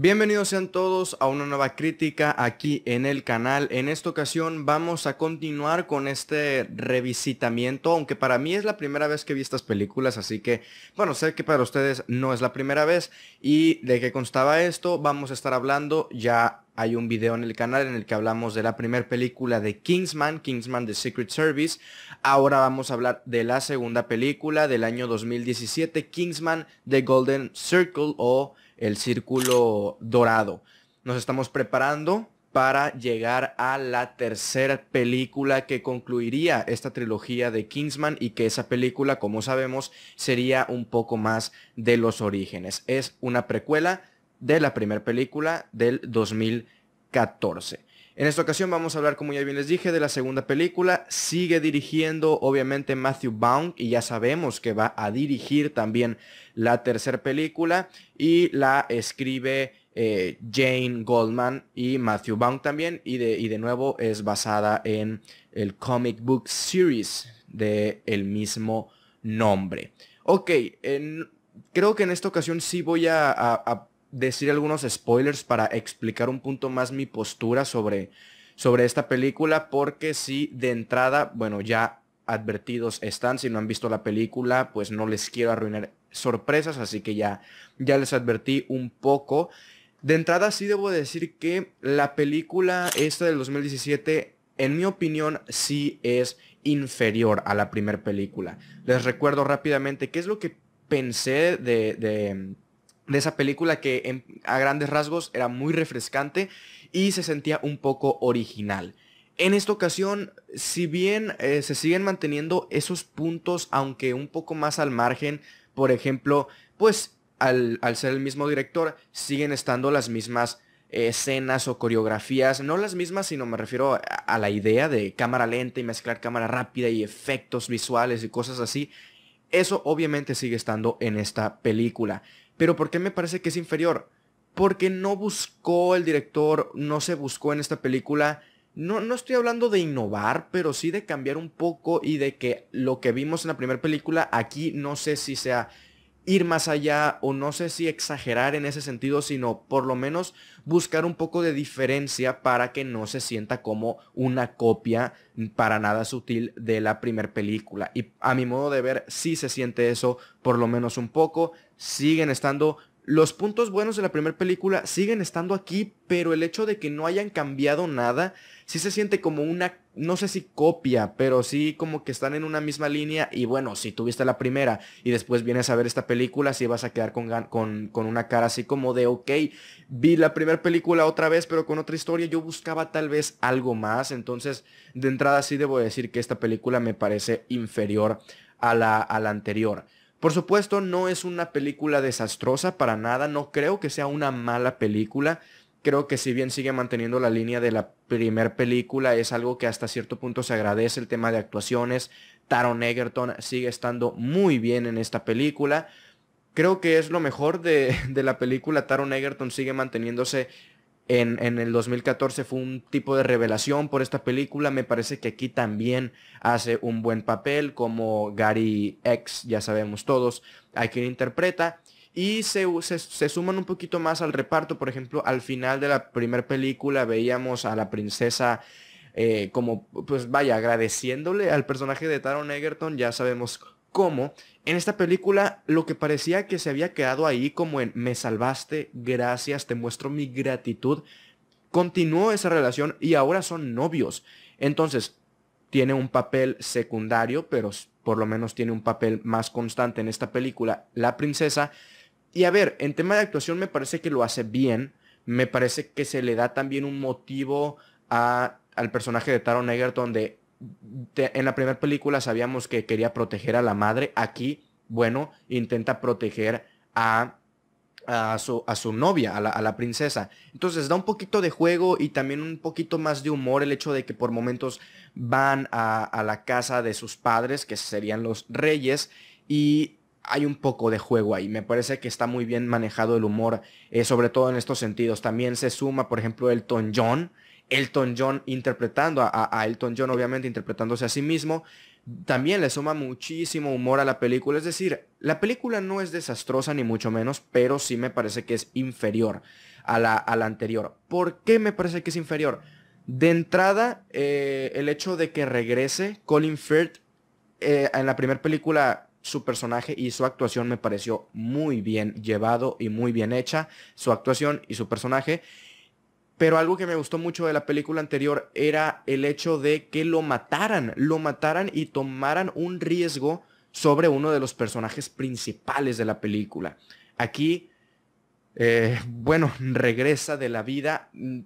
Bienvenidos sean todos a una nueva crítica aquí en el canal. En esta ocasión vamos a continuar con este revisitamiento, aunque para mí es la primera vez que vi estas películas, así que bueno, sé que para ustedes no es la primera vez. Y de qué constaba esto, vamos a estar hablando ya hay un video en el canal en el que hablamos de la primera película de Kingsman, Kingsman The Secret Service. Ahora vamos a hablar de la segunda película del año 2017, Kingsman The Golden Circle o el círculo dorado. Nos estamos preparando para llegar a la tercera película que concluiría esta trilogía de Kingsman y que esa película, como sabemos, sería un poco más de los orígenes. Es una precuela de la primera película del 2014. En esta ocasión vamos a hablar, como ya bien les dije, de la segunda película. Sigue dirigiendo, obviamente, Matthew Baum y ya sabemos que va a dirigir también la tercera película y la escribe eh, Jane Goldman y Matthew Baum también y de, de nuevo es basada en el comic book series de mismo nombre. Ok, creo que en esta ocasión sí voy a decir algunos spoilers para explicar un punto más mi postura sobre, sobre esta película, porque si de entrada, bueno, ya advertidos están, si no han visto la película, pues no les quiero arruinar sorpresas, así que ya, ya les advertí un poco. De entrada sí debo decir que la película esta del 2017, en mi opinión, sí es inferior a la primera película. Les recuerdo rápidamente qué es lo que pensé de de esa película que a grandes rasgos era muy refrescante y se sentía un poco original. En esta ocasión, si bien eh, se siguen manteniendo esos puntos, aunque un poco más al margen, por ejemplo, pues al, ser el mismo director, siguen estando las mismas eh, escenas o coreografías, no las mismas, sino me refiero a la idea de cámara lenta y mezclar cámara rápida y efectos visuales y cosas así. Eso obviamente sigue estando en esta película. Pero ¿por qué me parece que es inferior? Porque no buscó el director, no se buscó en esta película. No, no estoy hablando de innovar, pero sí de cambiar un poco y de que lo que vimos en la primera película aquí no sé si sea ir más allá o no sé si exagerar en ese sentido, sino por lo menos buscar un poco de diferencia para que no se sienta como una copia para nada sutil de la primera película. Y a mi modo de ver, sí se siente eso por lo menos un poco siguen estando los puntos buenos de la primera película siguen estando aquí, pero el hecho de que no hayan cambiado nada, sí se siente como una, no sé si copia, pero sí como que están en una misma línea y bueno, si tuviste la primera y después vienes a ver esta película, si vas a quedar con, con, con una cara así como de, ok, vi la primera película otra vez, pero con otra historia, yo buscaba tal vez algo más, entonces de entrada sí debo decir que esta película me parece inferior a la, a la anterior. Por supuesto, no es una película desastrosa para nada, no creo que sea una mala película. Creo que si bien sigue manteniendo la línea de la primer película, es algo que hasta cierto punto se agradece el tema de actuaciones. Taron Egerton sigue estando muy bien en esta película. Creo que es lo mejor de, de la película. Taron Egerton sigue manteniéndose en, el 2014 fue un tipo de revelación por esta película. Me parece que aquí también hace un buen papel como Gary X, ya sabemos todos, a quien interpreta. Y se, se, suman un poquito más al reparto. Por ejemplo, al final de la primera película veíamos a la princesa eh, como, pues vaya, agradeciéndole al personaje de Taron Egerton. Ya sabemos cómo en esta película lo que parecía que se había quedado ahí como en me salvaste, gracias, te muestro mi gratitud, continuó esa relación y ahora son novios. Entonces, tiene un papel secundario, pero por lo menos tiene un papel más constante en esta película, la princesa. Y a ver, en tema de actuación me parece que lo hace bien, me parece que se le da también un motivo al personaje de Taron Egerton de en la primera película sabíamos que quería proteger a la madre. Aquí, bueno, intenta proteger a, su, novia, a la, princesa. Entonces da un poquito de juego y también un poquito más de humor el hecho de que por momentos van a, la casa de sus padres, que serían los reyes, y hay un poco de juego ahí. Me parece que está muy bien manejado el humor, eh, sobre todo en estos sentidos. También se suma, por ejemplo, el John Elton John interpretando a, Elton John, obviamente interpretándose a sí mismo, también le suma muchísimo humor a la película. Es decir, la película no es desastrosa ni mucho menos, pero sí me parece que es inferior a la, anterior. ¿Por qué me parece que es inferior? De entrada, eh, el hecho de que regrese Colin Firth eh, en la primera película su personaje y su actuación me pareció muy bien llevado y muy bien hecha. Su actuación y su personaje. Pero algo que me gustó mucho de la película anterior era el hecho de que lo mataran, lo mataran y tomaran un riesgo sobre uno de los personajes principales de la película. Aquí, eh, bueno, regresa de la vida mm,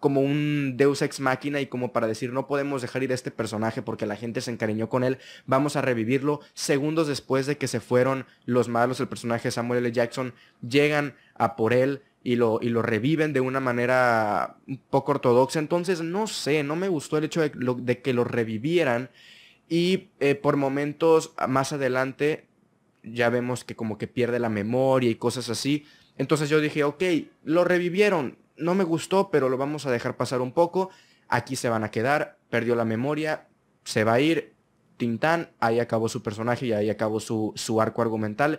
como un Deus ex máquina y como para decir no podemos dejar ir a este personaje porque la gente se encariñó con él, vamos a revivirlo. Segundos después de que se fueron los malos, el personaje Samuel L. Jackson, llegan a por él, y lo, y lo reviven de una manera un poco ortodoxa. Entonces, no sé, no me gustó el hecho de, que lo revivieran. Y eh, por momentos más adelante ya vemos que como que pierde la memoria y cosas así. Entonces yo dije, ok, lo revivieron, no me gustó, pero lo vamos a dejar pasar un poco. Aquí se van a quedar, perdió la memoria, se va a ir. Tintán, ahí acabó su personaje y ahí acabó su, su arco argumental.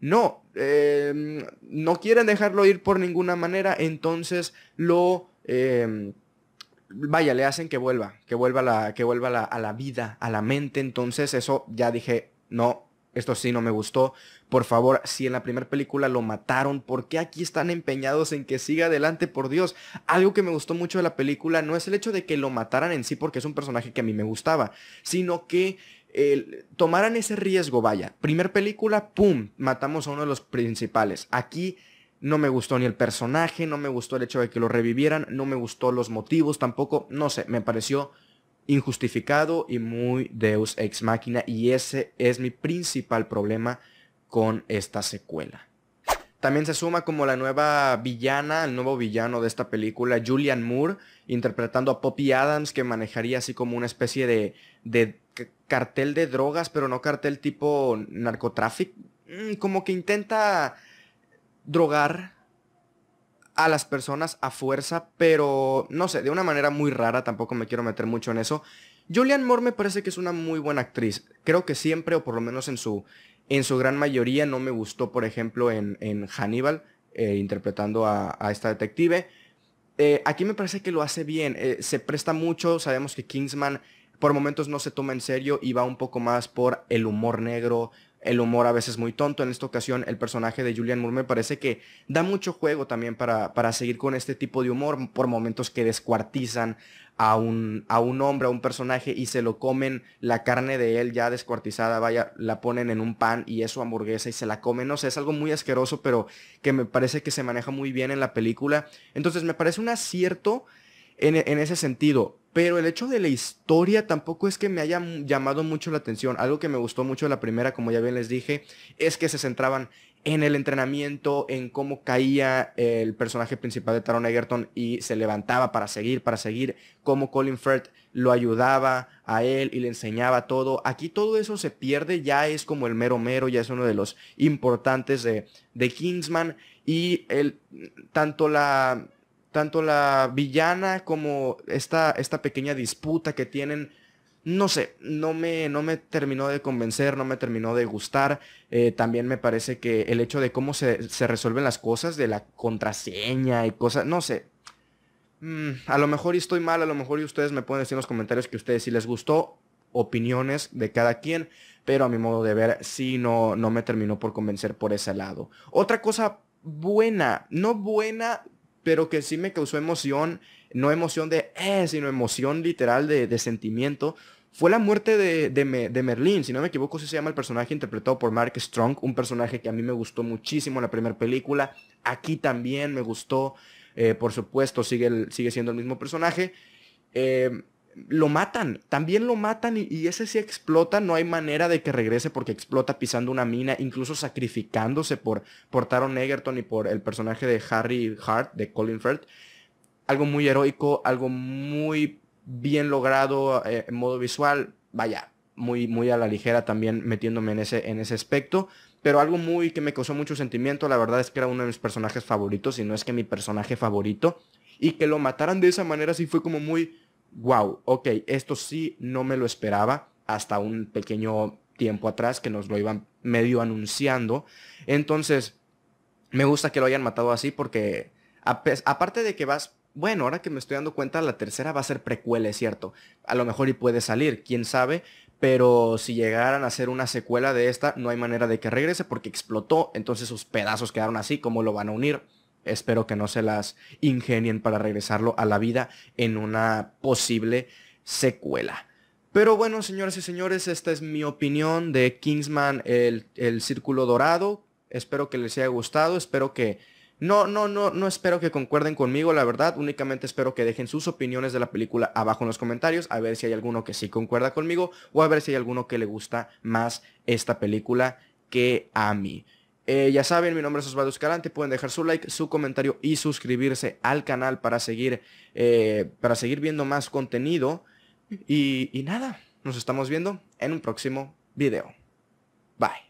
No, em, no quieren dejarlo ir por ninguna manera, entonces lo... Em, vaya, le hacen que vuelva, que vuelva, que vuelva a la vida, a la mente, entonces eso ya dije, no, esto sí no me gustó. Por favor, si en la primera película lo mataron, ¿por qué aquí están empeñados en que siga adelante? Por Dios. Algo que me gustó mucho de la película no es el hecho de que lo mataran en sí porque es un personaje que a mí me gustaba, sino que tomaran ese riesgo, vaya. Primer película, ¡pum! Matamos a uno de los principales. Aquí no me gustó ni el personaje, no me gustó el hecho de que lo revivieran, no me gustó los motivos tampoco, no sé, me pareció injustificado y muy Deus ex máquina y ese es mi principal problema con esta secuela. También se suma como la nueva villana, el nuevo villano de esta película, Julian Moore, interpretando a Poppy Adams, que manejaría así como una especie de cartel de drogas, pero no cartel tipo narcotráfico. Mm, como que intenta drogar a las personas a fuerza, pero no sé, de una manera muy rara, tampoco me quiero meter mucho en eso. Julianne Moore me parece que es una muy buena actriz. Creo que siempre, o por lo menos en su, en su gran mayoría, no me gustó, por ejemplo, en, Hannibal, eh, interpretando a, esta detective. Eh, aquí me parece que lo hace bien, eh, se presta mucho, sabemos que Kingsman por momentos no se toma en serio y va un poco más por el humor negro, el humor a veces muy tonto. En esta ocasión, el personaje de Julian Moore me parece que da mucho juego también para, para seguir con este tipo de humor por momentos que descuartizan a un, a un hombre, a un personaje y se lo comen la carne de él ya descuartizada, vaya, la ponen en un pan y es su hamburguesa y se la comen. No sé, es algo muy asqueroso, pero que me parece que se maneja muy bien en la película. Entonces me parece un acierto en, ese sentido. Pero el hecho de la historia tampoco es que me haya llamado mucho la atención. Algo que me gustó mucho de la primera, como ya bien les dije, es que se centraban en el entrenamiento, en cómo caía el personaje principal de Taron Egerton y se levantaba para seguir, para seguir, cómo Colin Firth lo ayudaba a él y le enseñaba todo. Aquí todo eso se pierde, ya es como el mero mero, ya es uno de los importantes de, Kingsman y el, tanto la tanto la villana como esta, esta pequeña disputa que tienen, no sé, no me, no me terminó de convencer, no me terminó de gustar. Eh, también me parece que el hecho de cómo se, resuelven las cosas, de la contraseña y cosas, no sé. Mm, a lo mejor estoy mal, a lo mejor ustedes me pueden decir en los comentarios que a ustedes sí les gustó, opiniones de cada quien, pero a mi modo de ver sí no, no me terminó por convencer por ese lado. Otra cosa buena, no buena pero que sí me causó emoción, no emoción de eh, sino emoción literal de, sentimiento, fue la muerte de, de, Merlín, si no me equivoco, si se llama el personaje interpretado por Mark Strong, un personaje que a mí me gustó muchísimo en la primera película, aquí también me gustó, eh, por supuesto sigue, sigue siendo el mismo personaje. Eh, lo matan, también lo matan y, ese sí explota, no hay manera de que regrese porque explota pisando una mina, incluso sacrificándose por, por Taron Egerton y por el personaje de Harry Hart, de Colin Firth. Algo muy heroico, algo muy bien logrado eh, en modo visual, vaya, muy, muy a la ligera también metiéndome en ese, en ese aspecto. Pero algo muy que me causó mucho sentimiento, la verdad es que era uno de mis personajes favoritos, y no es que mi personaje favorito, y que lo mataran de esa manera sí fue como muy wow, ok, esto sí no me lo esperaba hasta un pequeño tiempo atrás que nos lo iban medio anunciando. Entonces, me gusta que lo hayan matado así porque aparte de que vas, bueno, ahora que me estoy dando cuenta, la tercera va a ser precuela, es cierto. A lo mejor y puede salir, quién sabe. Pero si llegaran a hacer una secuela de esta, no hay manera de que regrese porque explotó. Entonces sus pedazos quedaron así, ¿cómo lo van a unir? Espero que no se las ingenien para regresarlo a la vida en una posible secuela. Pero bueno, señores y señores, esta es mi opinión de Kingsman, el, el Círculo Dorado. Espero que les haya gustado, espero que... No, no, no, no espero que concuerden conmigo, la verdad. Únicamente espero que dejen sus opiniones de la película abajo en los comentarios. A ver si hay alguno que sí concuerda conmigo. O a ver si hay alguno que le gusta más esta película que a mí. Eh, ya saben, mi nombre es Osvaldo Escalante. Pueden dejar su like, su comentario y suscribirse al canal para seguir, eh, para seguir viendo más contenido. Y, y nada, nos estamos viendo en un próximo video. Bye.